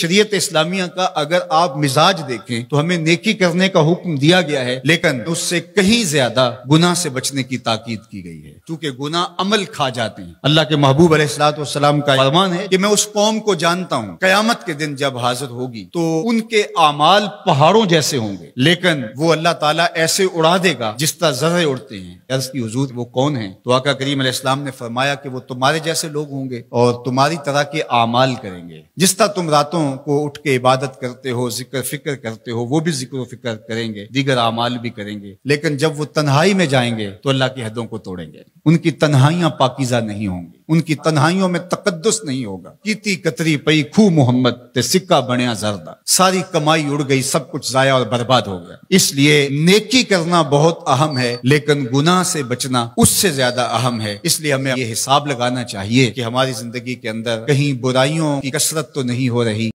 शरीयत इस्लामिया का अगर आप मिजाज देखें तो हमें नेकी करने का हुक्म दिया गया है लेकिन उससे कहीं ज्यादा गुना से बचने की ताकीद की गई है क्योंकि गुना अमल खा जाते हैं अल्लाह के महबूब अलैहिस्सलाम का फरमान है कि मैं उस कौम को जानता हूँ कयामत के दिन जब हाजिर होगी तो उनके अमाल पहाड़ों जैसे होंगे लेकिन वो अल्लाह ताला ऐसे उड़ा देगा जिस तरह जरे उड़ते हैं अर्ज की हजूर वो कौन है तो आका करीम अलैहिस्सलाम ने फरमाया कि वो तुम्हारे जैसे लोग होंगे और तुम्हारी तरह के अमाल करेंगे जिस तरह तुम रातों को उठ के इबादत करते हो जिक्र फिक्र करते हो वो भी जिक्र फिक्र करेंगे दीगर अमाल भी करेंगे लेकिन जब वो तन्हाई में जाएंगे तो अल्लाह की हदों को तोड़ेंगे उनकी तन्हाइयां पाकिजा नहीं होंगी उनकी तन्हाइयों में तकदस नहीं होगा कीती कतरी पई खू मोहम्मद ते सिक्का बनिया जरदा सारी कमाई उड़ गई सब कुछ जाया और बर्बाद हो गया इसलिए नेकी करना बहुत अहम है लेकिन गुनाह से बचना उससे ज्यादा अहम है इसलिए हमें ये हिसाब लगाना चाहिए कि हमारी जिंदगी के अंदर कहीं बुराइयों की कसरत तो नहीं हो रही